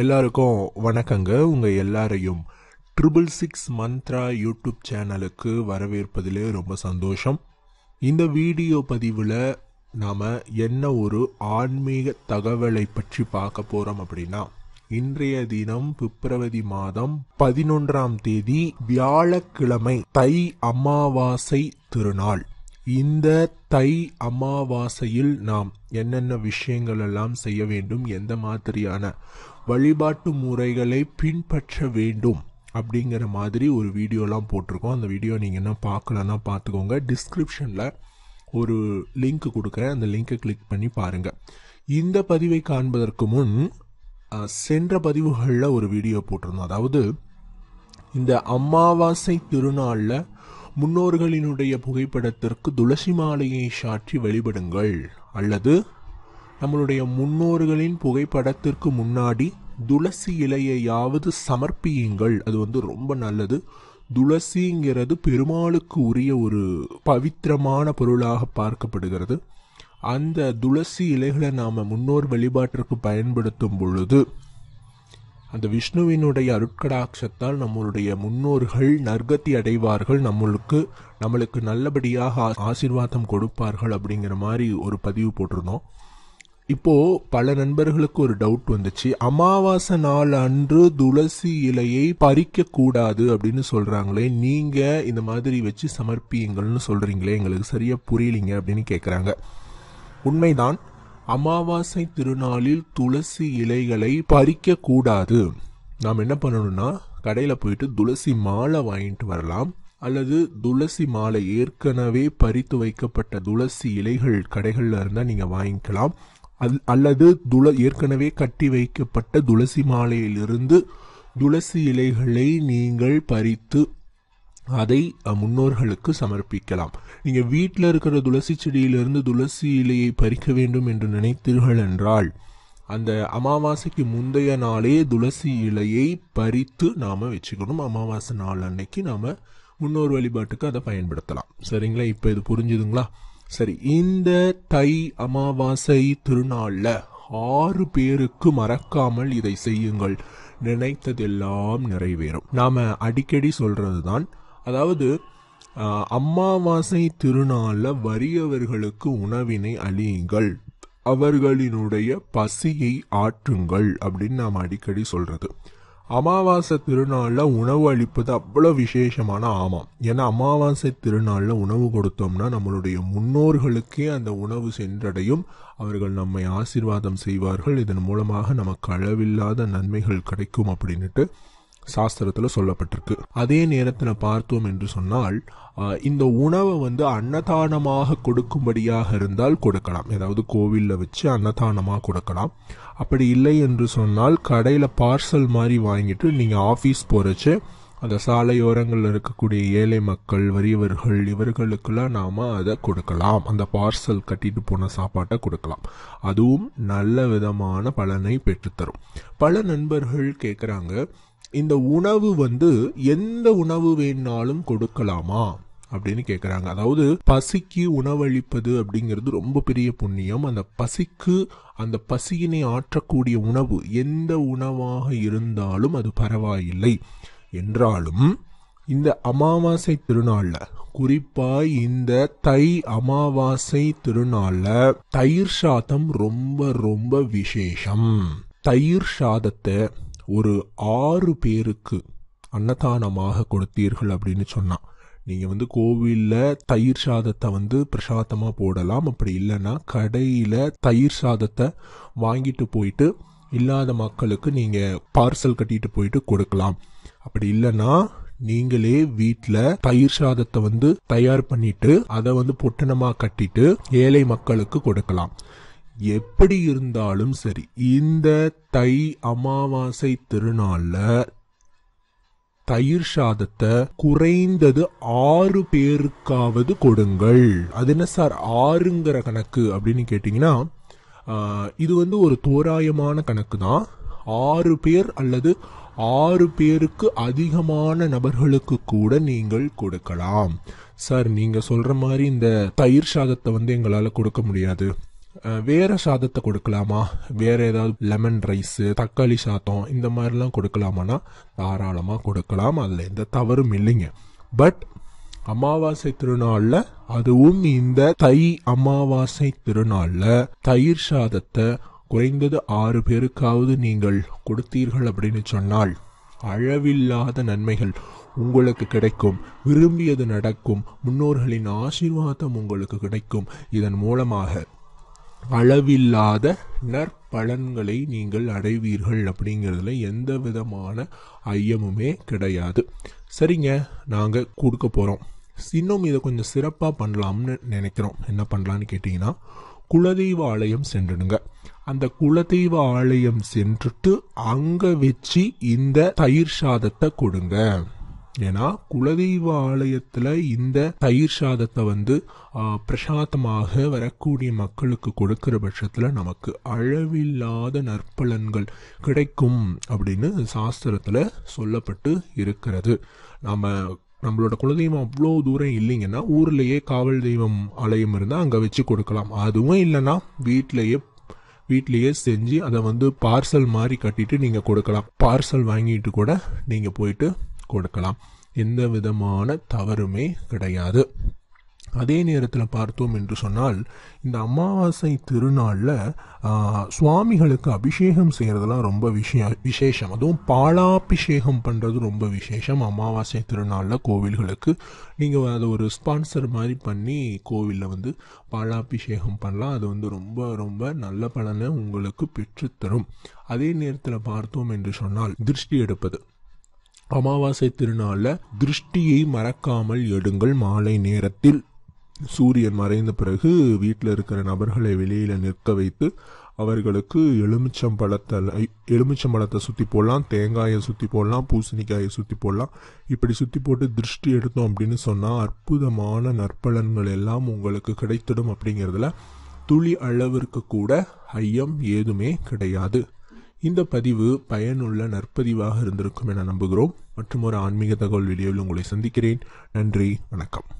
எல்லாருக்கும் வணக்கங்க உங்கள் எல்லாரையும் ட்ரிபிள் சிக்ஸ் மந்த்ரா யூடியூப் சேனலுக்கு வரவேற்பதிலே ரொம்ப சந்தோஷம் இந்த வீடியோ பதிவில் நாம் என்ன ஒரு ஆன்மீக தகவலை பற்றி பார்க்க போகிறோம் அப்படின்னா இன்றைய தினம் பிப்ரவரி மாதம் பதினொன்றாம் தேதி வியாழக்கிழமை தை அமாவாசை திருநாள் இந்த தை அமாவாசையில் நாம் என்னென்ன விஷயங்கள் எல்லாம் செய்ய வேண்டும் எந்த மாதிரியான வழிபாட்டு முறைகளை பின்பற்ற வேண்டும் அப்படிங்கிற மாதிரி ஒரு வீடியோலாம் போட்டிருக்கோம் அந்த வீடியோ நீங்கள் என்ன பார்க்கலன்னா பார்த்துக்கோங்க டிஸ்கிரிப்ஷனில் ஒரு லிங்க் கொடுக்குறேன் அந்த லிங்க்கை கிளிக் பண்ணி பாருங்கள் இந்த பதிவை காண்பதற்கு முன் சென்ற பதிவுகளில் ஒரு வீடியோ போட்டிருந்தோம் அதாவது இந்த அமாவாசை திருநாளில் முன்னோர்களினுடைய புகைப்படத்திற்கு துளசி மாலையை சாற்றி வழிபடுங்கள் அல்லது நம்மளுடைய முன்னோர்களின் புகைப்படத்திற்கு முன்னாடி துளசி இலையையாவது சமர்ப்பியுங்கள் அது வந்து ரொம்ப நல்லது துளசிங்கிறது பெருமாளுக்கு உரிய ஒரு பவித்திரமான பொருளாக பார்க்கப்படுகிறது அந்த துளசி இலைகளை நாம் முன்னோர் வழிபாட்டிற்கு பயன்படுத்தும் பொழுது அந்த விஷ்ணுவினுடைய அருட்கடாட்சத்தால் நம்மளுடைய முன்னோர்கள் நற்கத்தி அடைவார்கள் நம்மளுக்கு நம்மளுக்கு நல்லபடியாக ஆசீர்வாதம் கொடுப்பார்கள் அப்படிங்கிற மாதிரி ஒரு பதிவு போட்டிருந்தோம் இப்போ பல நண்பர்களுக்கு ஒரு டவுட் வந்துச்சு அமாவாசை நாள் அன்று துளசி இலையை பறிக்க கூடாது அப்படின்னு சொல்றாங்களே நீங்க இந்த மாதிரி வச்சு சமர்ப்பியுங்கள்னு சொல்றீங்களே எங்களுக்கு சரியா புரியலிங்க அப்படின்னு கேட்குறாங்க உண்மைதான் அமாவாசை திருநாளில் துளசி இலைகளை பறிக்க கூடாது நாம் என்ன பண்ணணும்னா கடையில் போயிட்டு துளசி மாலை வாங்கிட்டு வரலாம் அல்லது துளசி மாலை ஏற்கனவே பறித்து வைக்கப்பட்ட துளசி இலைகள் கடைகளில் இருந்தால் நீங்கள் வாங்கிக்கலாம் அல்லது துள ஏற்கனவே கட்டி வைக்கப்பட்ட துளசி மாலையிலிருந்து துளசி இலைகளை நீங்கள் பறித்து அதை முன்னோர்களுக்கு சமர்ப்பிக்கலாம் நீங்கள் வீட்டில் இருக்கிற துளசி செடியிலிருந்து துளசி இலையை பறிக்க வேண்டும் என்று நினைத்தீர்கள் என்றால் அந்த அமாவாசைக்கு முந்தைய நாளே துளசி இலையை பறித்து நாம் வச்சுக்கணும் அமாவாசை நாள் அன்னைக்கு நாம் முன்னோர் வழிபாட்டுக்கு அதை பயன்படுத்தலாம் சரிங்களா இப்போ இது புரிஞ்சுதுங்களா சரி இந்த தை அமாவாசை திருநாள்ல ஆறு பேருக்கு மறக்காமல் இதை செய்யுங்கள் நினைத்ததெல்லாம் நிறைவேறும் நாம அடிக்கடி சொல்கிறது தான் அதாவது அமாவாசை திருநாளில் வறியவர்களுக்கு உணவினை அழியுங்கள் அவர்களினுடைய பசியை ஆற்றுங்கள் அப்படின்னு நாம் அடிக்கடி சொல்றது அமாவாசை திருநாளில் உணவு அளிப்பது அவ்வளோ விசேஷமான ஆமாம் ஏன்னா அமாவாசை திருநாளில் உணவு கொடுத்தோம்னா நம்மளுடைய முன்னோர்களுக்கே அந்த உணவு சென்றடையும் அவர்கள் நம்மை ஆசிர்வாதம் செய்வார்கள் இதன் மூலமாக நமக்கு அளவில்லாத நன்மைகள் கிடைக்கும் அப்படின்ட்டு சாஸ்திரத்தில் சொல்லப்பட்டிருக்கு அதே நேரத்தில் பார்த்தோம் என்று சொன்னால் இந்த உணவை வந்து அன்னதானமாக கொடுக்கும்படியாக இருந்தால் கொடுக்கலாம் ஏதாவது கோவிலில் வச்சு அன்னதானமாக கொடுக்கலாம் அப்படி இல்லை என்று சொன்னால் கடையில் பார்சல் மாதிரி வாங்கிட்டு நீங்கள் ஆஃபீஸ் போகிறச்சு அந்த சாலையோரங்களில் இருக்கக்கூடிய ஏழை மக்கள் வறியவர்கள் இவர்களுக்கெல்லாம் நாம் அதை கொடுக்கலாம் அந்த பார்சல் கட்டிட்டு போன சாப்பாட்டை கொடுக்கலாம் அதுவும் நல்ல விதமான பலனை பெற்றுத்தரும் பல நண்பர்கள் கேட்குறாங்க இந்த உணவு வந்து எந்த உணவு வேணாலும் கொடுக்கலாமா அப்படின்னு கேட்குறாங்க அதாவது பசிக்கு உணவளிப்பது அப்படிங்கிறது ரொம்ப பெரிய புண்ணியம் அந்த பசிக்கு அந்த பசியினை ஆற்றக்கூடிய உணவு எந்த உணவாக இருந்தாலும் அது பரவாயில்லை என்றாலும் இந்த அமாவாசை திருநாளில் குறிப்பாக இந்த தை அமாவாசை திருநாளில் தயிர் சாதம் ரொம்ப ரொம்ப விசேஷம் தயிர் சாதத்தை ஒரு ஆறு பேருக்கு அன்னதானமாக கொடுத்தீர்கள் அப்படின்னு சொன்னான் நீங்கள் வந்து கோவிலில் தயிர் சாதத்தை வந்து பிரசாதமாக போடலாம் அப்படி இல்லைன்னா கடையில் தயிர் சாதத்தை வாங்கிட்டு போயிட்டு இல்லாத மக்களுக்கு நீங்கள் பார்சல் கட்டிட்டு போயிட்டு கொடுக்கலாம் அப்படி இல்லைன்னா நீங்களே வீட்டில் தயிர் சாதத்தை வந்து தயார் பண்ணிட்டு அதை வந்து பொட்டணமாக கட்டிட்டு ஏழை மக்களுக்கு கொடுக்கலாம் எப்படி இருந்தாலும் சரி இந்த தை அமாவாசை திருநாள்ல தயிர் சாதத்தை குறைந்தது ஆறு பேருக்காவது கொடுங்கள் அது என்ன சார் ஆறுங்கிற கணக்கு அப்படின்னு கேட்டிங்கன்னா இது வந்து ஒரு தோராயமான கணக்கு தான் ஆறு பேர் அல்லது ஆறு பேருக்கு அதிகமான நபர்களுக்கு கூட நீங்கள் கொடுக்கலாம் சார் நீங்கள் சொல்கிற மாதிரி இந்த தயிர் சாதத்தை வந்து எங்களால் கொடுக்க முடியாது வேறு சாதத்தை கொடுக்கலாமா வேறு ஏதாவது லெமன் ரைஸு தக்காளி சாதம் இந்த மாதிரிலாம் கொடுக்கலாமான்னா தாராளமாக கொடுக்கலாம் அதில் எந்த தவறும் இல்லைங்க பட் அமாவாசை திருநாளில் அதுவும் இந்த தை அமாவாசை திருநாளில் தயிர் சாதத்தை குறைந்தது ஆறு பேருக்காவது நீங்கள் கொடுத்தீர்கள் அப்படின்னு சொன்னால் அளவில்லாத நன்மைகள் உங்களுக்கு கிடைக்கும் விரும்பியது நடக்கும் முன்னோர்களின் ஆசீர்வாதம் உங்களுக்கு கிடைக்கும் இதன் மூலமாக அளவில்லாத நற்பலன்களை நீங்கள் அடைவீர்கள் அப்படிங்கிறதுல எந்த விதமான ஐயமுமே கிடையாது சரிங்க நாங்கள் கொடுக்க போகிறோம் இன்னும் இதை கொஞ்சம் சிறப்பாக பண்ணலாம்னு நினைக்கிறோம் என்ன பண்ணலான்னு கேட்டிங்கன்னா குலதெய்வ ஆலயம் சென்றுடுங்க அந்த குலதெய்வ ஆலயம் சென்றுட்டு அங்கே வச்சு இந்த தயிர் சாதத்தை கொடுங்க ஏன்னா குலதெய்வ ஆலயத்துல இந்த தயிர் சாதத்தை வந்து பிரசாதமாக வரக்கூடிய மக்களுக்கு கொடுக்கிற பட்சத்துல நமக்கு அளவில்லாத நற்பலன்கள் கிடைக்கும் அப்படின்னு சாஸ்திரத்துல சொல்லப்பட்டு இருக்கிறது நம்ம நம்மளோட குலதெய்வம் அவ்வளோ தூரம் இல்லைங்கன்னா ஊர்லேயே காவல் தெய்வம் ஆலயம் இருந்தால் அங்கே வச்சு கொடுக்கலாம் அதுவும் இல்லைன்னா வீட்டிலையே வீட்லேயே செஞ்சு அதை வந்து பார்சல் மாதிரி கட்டிட்டு நீங்கள் கொடுக்கலாம் பார்சல் வாங்கிட்டு கூட நீங்கள் போயிட்டு கொடுக்கலாம் எந்த விதமான தவறுமே கிடையாது அதே நேரத்தில் பார்த்தோம் என்று சொன்னால் இந்த அமாவாசை திருநாளில் சுவாமிகளுக்கு அபிஷேகம் செய்கிறதுலாம் ரொம்ப விஷய விசேஷம் அதுவும் பாலாபிஷேகம் பண்ணுறது ரொம்ப விசேஷம் அமாவாசை திருநாளில் கோவில்களுக்கு நீங்கள் அதை ஒரு ஸ்பான்சர் மாதிரி பண்ணி கோவிலில் வந்து பாலாபிஷேகம் பண்ணலாம் அது வந்து ரொம்ப ரொம்ப நல்ல பலனை உங்களுக்கு பெற்றுத்தரும் அதே நேரத்தில் பார்த்தோம் என்று சொன்னால் திருஷ்டி எடுப்பது அமாவாசை திருநாளில் திருஷ்டியை மறக்காமல் எடுங்கள் மாலை நேரத்தில் சூரியன் மறைந்த பிறகு வீட்டில் இருக்கிற நபர்களை வெளியில் நிற்க வைத்து அவர்களுக்கு எலுமிச்சம் பழத்தை எலுமிச்சம் பழத்தை சுற்றி போடலாம் தேங்காயை சுற்றி போடலாம் பூசணிக்காயை சுற்றி போடலாம் இப்படி சுற்றி போட்டு திருஷ்டி எடுத்தோம் அப்படின்னு சொன்னால் அற்புதமான நற்பலன்கள் எல்லாம் உங்களுக்கு கிடைத்திடும் அப்படிங்கிறதுல துளி அளவிற்கு கூட ஐயம் ஏதுமே கிடையாது இந்த பதிவு பயனுள்ள நற்பதிவாக இருந்திருக்கும் என நம்புகிறோம் மற்றும் ஒரு ஆன்மீக தகவல் வீடியோவில் உங்களை சந்திக்கிறேன் நன்றி வணக்கம்